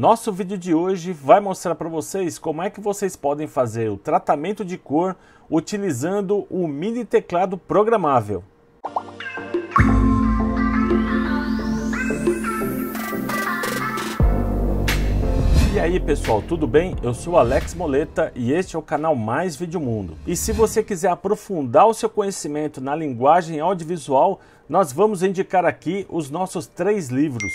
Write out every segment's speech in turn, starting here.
Nosso vídeo de hoje vai mostrar para vocês como é que vocês podem fazer o tratamento de cor utilizando o mini teclado programável. E aí pessoal, tudo bem? Eu sou Alex Moleta e este é o canal Mais Vídeo Mundo. E se você quiser aprofundar o seu conhecimento na linguagem audiovisual, nós vamos indicar aqui os nossos três livros.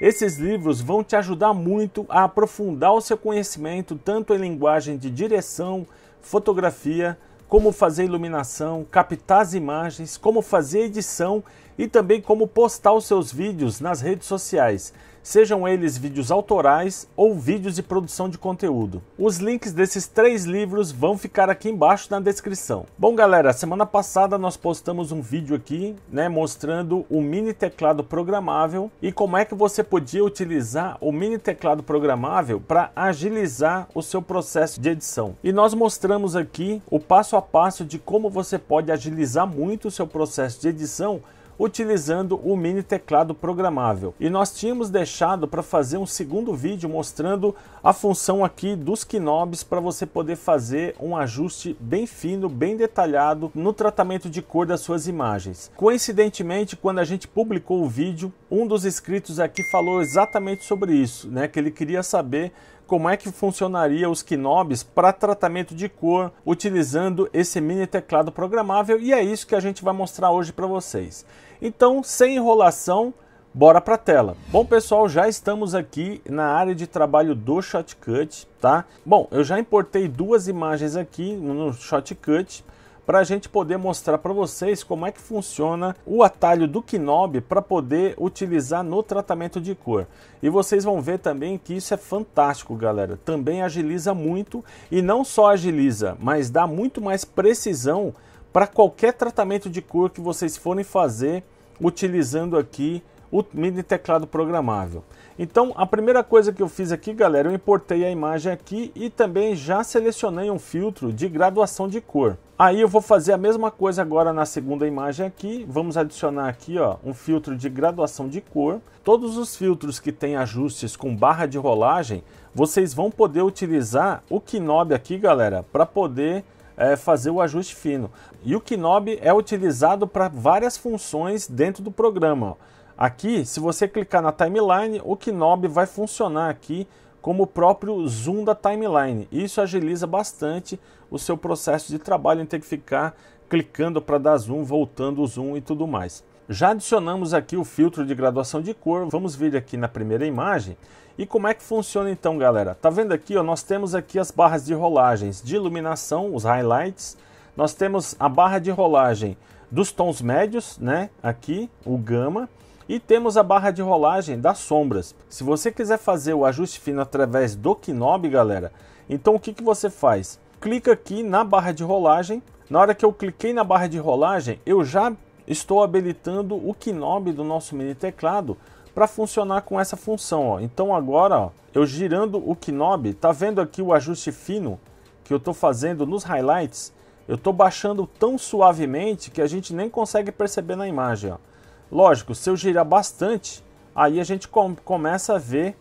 Esses livros vão te ajudar muito a aprofundar o seu conhecimento tanto em linguagem de direção, fotografia, como fazer iluminação, captar as imagens, como fazer edição e também como postar os seus vídeos nas redes sociais, sejam eles vídeos autorais ou vídeos de produção de conteúdo. Os links desses três livros vão ficar aqui embaixo na descrição. Bom, galera, semana passada nós postamos um vídeo aqui, né, mostrando o mini teclado programável e como é que você podia utilizar o mini teclado programável para agilizar o seu processo de edição. E nós mostramos aqui o passo a passo de como você pode agilizar muito o seu processo de edição utilizando o mini teclado programável. E nós tínhamos deixado para fazer um segundo vídeo mostrando a função aqui dos knobs para você poder fazer um ajuste bem fino, bem detalhado no tratamento de cor das suas imagens. Coincidentemente, quando a gente publicou o vídeo, um dos inscritos aqui falou exatamente sobre isso, né? Que ele queria saber como é que funcionaria os knobs para tratamento de cor utilizando esse mini teclado programável e é isso que a gente vai mostrar hoje para vocês. Então, sem enrolação, bora para a tela. Bom pessoal, já estamos aqui na área de trabalho do Shotcut, tá? Bom, eu já importei duas imagens aqui no Shotcut, para a gente poder mostrar para vocês como é que funciona o atalho do Knob para poder utilizar no tratamento de cor. E vocês vão ver também que isso é fantástico, galera. Também agiliza muito e não só agiliza, mas dá muito mais precisão para qualquer tratamento de cor que vocês forem fazer utilizando aqui o mini teclado programável. Então, a primeira coisa que eu fiz aqui, galera, eu importei a imagem aqui e também já selecionei um filtro de graduação de cor. Aí eu vou fazer a mesma coisa agora na segunda imagem aqui. Vamos adicionar aqui ó, um filtro de graduação de cor. Todos os filtros que têm ajustes com barra de rolagem, vocês vão poder utilizar o Knob aqui, galera, para poder é, fazer o ajuste fino. E o Knob é utilizado para várias funções dentro do programa. Ó. Aqui, se você clicar na timeline, o Knob vai funcionar aqui como o próprio zoom da timeline. Isso agiliza bastante o seu processo de trabalho em ter que ficar clicando para dar zoom, voltando o zoom e tudo mais. Já adicionamos aqui o filtro de graduação de cor. Vamos vir aqui na primeira imagem. E como é que funciona então, galera? Tá vendo aqui, ó, nós temos aqui as barras de rolagens de iluminação, os highlights. Nós temos a barra de rolagem dos tons médios, né? Aqui, o gama. E temos a barra de rolagem das sombras. Se você quiser fazer o ajuste fino através do Knob, galera, então o que, que você faz? Clica aqui na barra de rolagem. Na hora que eu cliquei na barra de rolagem, eu já estou habilitando o Knob do nosso mini teclado para funcionar com essa função. Ó. Então agora, ó, eu girando o Knob, tá vendo aqui o ajuste fino que eu estou fazendo nos highlights? Eu estou baixando tão suavemente que a gente nem consegue perceber na imagem. Ó. Lógico, se eu girar bastante, aí a gente com começa a ver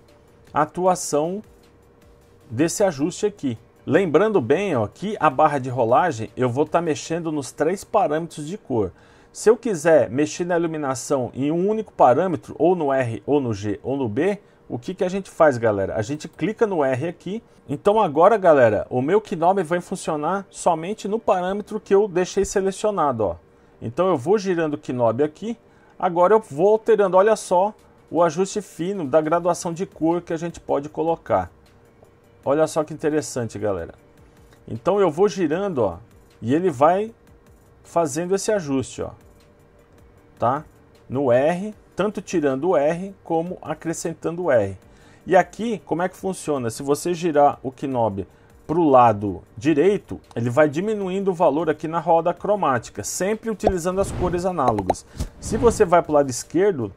a atuação desse ajuste aqui. Lembrando bem ó, que a barra de rolagem eu vou estar tá mexendo nos três parâmetros de cor. Se eu quiser mexer na iluminação em um único parâmetro, ou no R, ou no G, ou no B, o que, que a gente faz, galera? A gente clica no R aqui. Então agora, galera, o meu Gnome vai funcionar somente no parâmetro que eu deixei selecionado. Ó. Então eu vou girando o Knob aqui Agora eu vou alterando, olha só o ajuste fino da graduação de cor que a gente pode colocar. Olha só que interessante, galera. Então eu vou girando, ó, e ele vai fazendo esse ajuste, ó. Tá? No R, tanto tirando o R como acrescentando o R. E aqui, como é que funciona? Se você girar o knob para o lado direito, ele vai diminuindo o valor aqui na roda cromática, sempre utilizando as cores análogas. Se você vai para o lado esquerdo,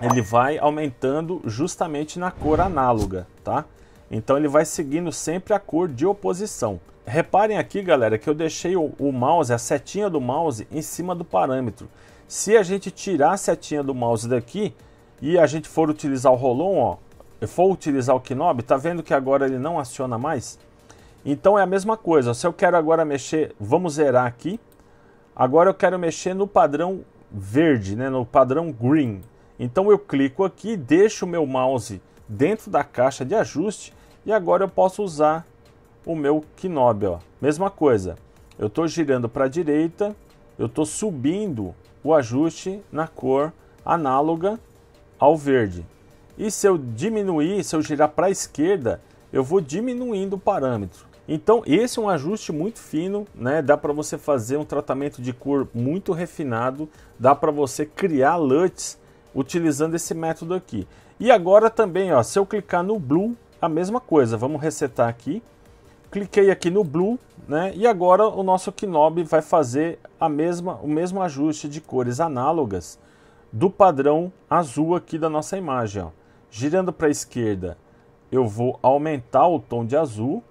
ele vai aumentando justamente na cor análoga, tá? Então ele vai seguindo sempre a cor de oposição. Reparem aqui, galera, que eu deixei o, o mouse, a setinha do mouse, em cima do parâmetro. Se a gente tirar a setinha do mouse daqui e a gente for utilizar o Rolon, ó, eu for utilizar o Knob, tá vendo que agora ele não aciona mais? Então é a mesma coisa. Se eu quero agora mexer, vamos zerar aqui. Agora eu quero mexer no padrão verde, né, no padrão green. Então eu clico aqui, deixo o meu mouse dentro da caixa de ajuste e agora eu posso usar o meu knob, ó. Mesma coisa. Eu estou girando para a direita, eu estou subindo o ajuste na cor análoga ao verde. E se eu diminuir, se eu girar para a esquerda, eu vou diminuindo o parâmetro. Então, esse é um ajuste muito fino, né? Dá para você fazer um tratamento de cor muito refinado, dá para você criar LUTs utilizando esse método aqui. E agora também, ó, se eu clicar no blue, a mesma coisa. Vamos resetar aqui. Cliquei aqui no blue, né? E agora o nosso Knob vai fazer a mesma o mesmo ajuste de cores análogas do padrão azul aqui da nossa imagem, ó. Girando para a esquerda, eu vou aumentar o tom de azul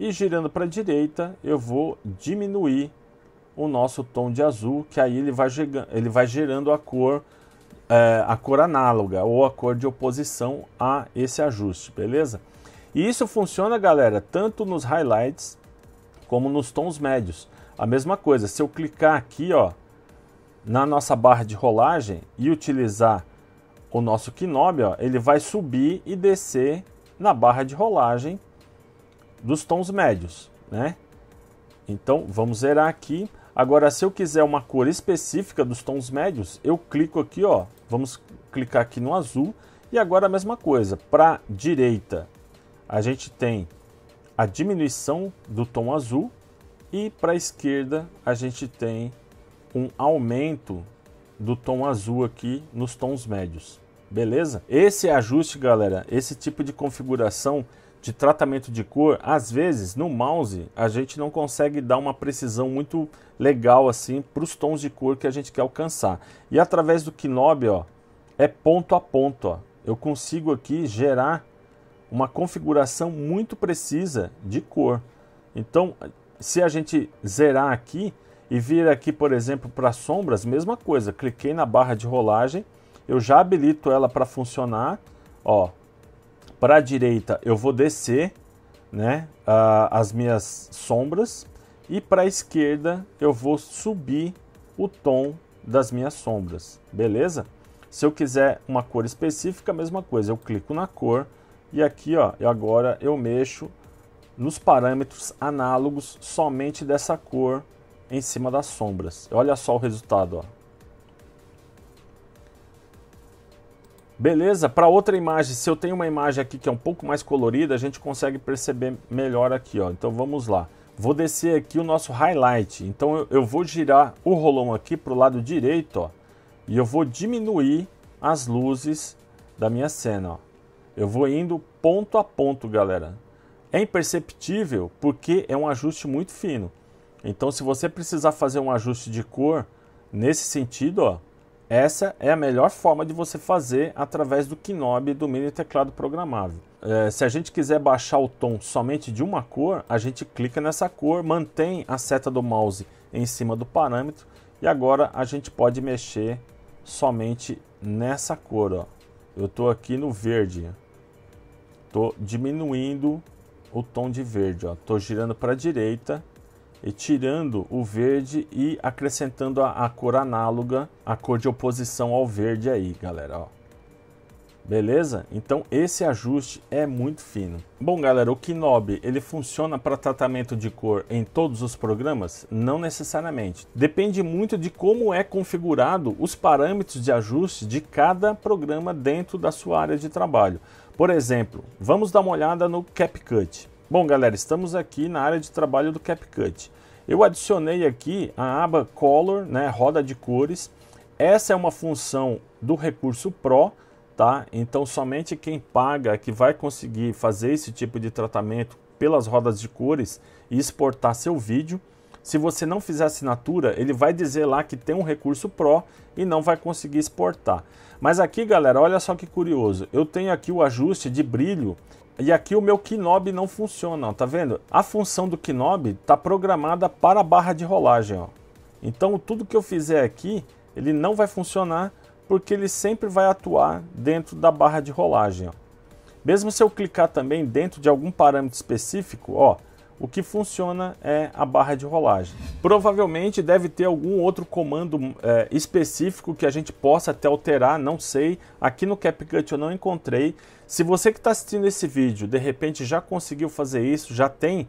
e girando para a direita, eu vou diminuir o nosso tom de azul, que aí ele vai, ele vai gerando a cor, é, a cor análoga ou a cor de oposição a esse ajuste, beleza? E isso funciona, galera, tanto nos highlights como nos tons médios. A mesma coisa, se eu clicar aqui, ó, na nossa barra de rolagem e utilizar o nosso Knob, ó, ele vai subir e descer na barra de rolagem dos tons médios, né? Então vamos zerar aqui. Agora, se eu quiser uma cor específica dos tons médios, eu clico aqui, ó. Vamos clicar aqui no azul. E agora a mesma coisa, para direita, a gente tem a diminuição do tom azul e para esquerda a gente tem um aumento do tom azul aqui nos tons médios. Beleza? Esse é ajuste, galera, esse tipo de configuração de tratamento de cor, às vezes no mouse a gente não consegue dar uma precisão muito legal assim para os tons de cor que a gente quer alcançar. E através do Knob, ó, é ponto a ponto, ó. Eu consigo aqui gerar uma configuração muito precisa de cor. Então, se a gente zerar aqui e vir aqui, por exemplo, para sombras, mesma coisa. Cliquei na barra de rolagem, eu já habilito ela para funcionar, ó. Para a direita eu vou descer né, uh, as minhas sombras e para a esquerda eu vou subir o tom das minhas sombras, beleza? Se eu quiser uma cor específica, a mesma coisa, eu clico na cor e aqui ó, e agora eu mexo nos parâmetros análogos somente dessa cor em cima das sombras. Olha só o resultado, ó. Beleza? Para outra imagem, se eu tenho uma imagem aqui que é um pouco mais colorida, a gente consegue perceber melhor aqui, ó. Então vamos lá. Vou descer aqui o nosso highlight. Então eu, eu vou girar o rolão aqui para o lado direito, ó. E eu vou diminuir as luzes da minha cena, ó. Eu vou indo ponto a ponto, galera. É imperceptível porque é um ajuste muito fino. Então se você precisar fazer um ajuste de cor nesse sentido, ó essa é a melhor forma de você fazer através do Knob do mini teclado programável. É, se a gente quiser baixar o tom somente de uma cor, a gente clica nessa cor, mantém a seta do mouse em cima do parâmetro e agora a gente pode mexer somente nessa cor. Ó. Eu estou aqui no verde, estou diminuindo o tom de verde, estou girando para a direita e tirando o verde e acrescentando a, a cor análoga, a cor de oposição ao verde aí, galera, ó. Beleza? Então esse ajuste é muito fino. Bom, galera, o Kinobi, ele funciona para tratamento de cor em todos os programas? Não necessariamente. Depende muito de como é configurado os parâmetros de ajuste de cada programa dentro da sua área de trabalho. Por exemplo, vamos dar uma olhada no CapCut. Bom, galera, estamos aqui na área de trabalho do CapCut. Eu adicionei aqui a aba Color, né, roda de cores. Essa é uma função do recurso Pro, tá? Então somente quem paga que vai conseguir fazer esse tipo de tratamento pelas rodas de cores e exportar seu vídeo. Se você não fizer assinatura, ele vai dizer lá que tem um recurso Pro e não vai conseguir exportar. Mas aqui, galera, olha só que curioso. Eu tenho aqui o ajuste de brilho e aqui o meu knob não funciona, ó, tá vendo? A função do knob está programada para a barra de rolagem, ó. Então tudo que eu fizer aqui, ele não vai funcionar porque ele sempre vai atuar dentro da barra de rolagem, ó. Mesmo se eu clicar também dentro de algum parâmetro específico, ó, o que funciona é a barra de rolagem. Provavelmente deve ter algum outro comando é, específico que a gente possa até alterar, não sei. Aqui no CapCut eu não encontrei. Se você que está assistindo esse vídeo de repente já conseguiu fazer isso, já tem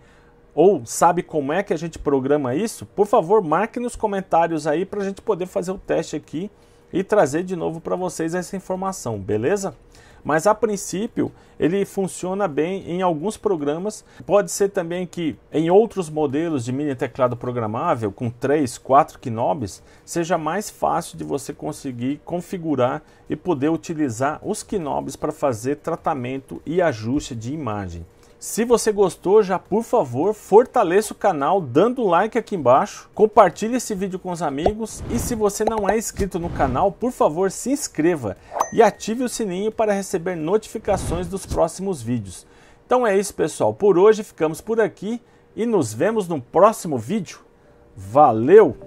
ou sabe como é que a gente programa isso, por favor marque nos comentários aí para a gente poder fazer o teste aqui e trazer de novo para vocês essa informação, beleza? Mas a princípio, ele funciona bem em alguns programas. Pode ser também que em outros modelos de mini teclado programável, com 3, 4 knobs, seja mais fácil de você conseguir configurar e poder utilizar os knobs para fazer tratamento e ajuste de imagem. Se você gostou, já por favor, fortaleça o canal dando like aqui embaixo, compartilhe esse vídeo com os amigos e se você não é inscrito no canal, por favor, se inscreva e ative o sininho para receber notificações dos próximos vídeos. Então é isso, pessoal. Por hoje ficamos por aqui e nos vemos no próximo vídeo. Valeu!